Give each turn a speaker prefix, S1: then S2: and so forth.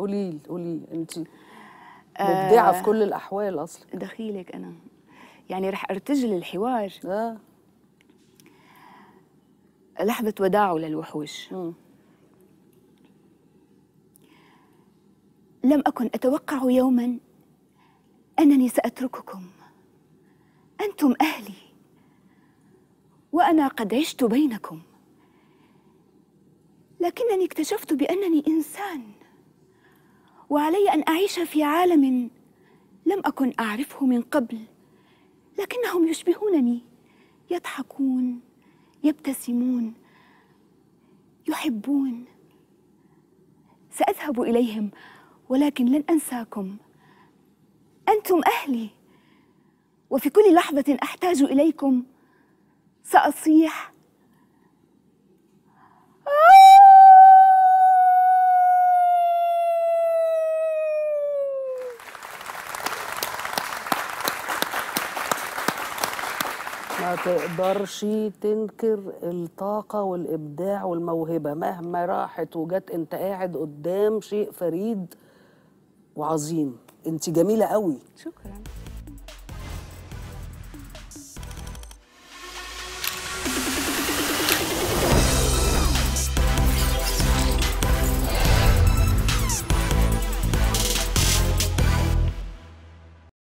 S1: قولي قولي انت آه، مبدعه في كل الاحوال اصلا دخيلك انا يعني رح ارتجل الحوار آه. لحظة وداعه للوحوش م. لم أكن أتوقع يوما أنني سأترككم أنتم أهلي وأنا قد عشت بينكم لكنني اكتشفت بأنني إنسان وعلي أن أعيش في عالم لم أكن أعرفه من قبل لكنهم يشبهونني يضحكون يبتسمون يحبون سأذهب إليهم ولكن لن أنساكم أنتم أهلي وفي كل لحظة أحتاج إليكم سأصيح
S2: ما تقدرش تنكر الطاقة والإبداع والموهبة مهما راحت وجت أنت قاعد قدام شيء فريد وعظيم أنت جميلة قوي شكرا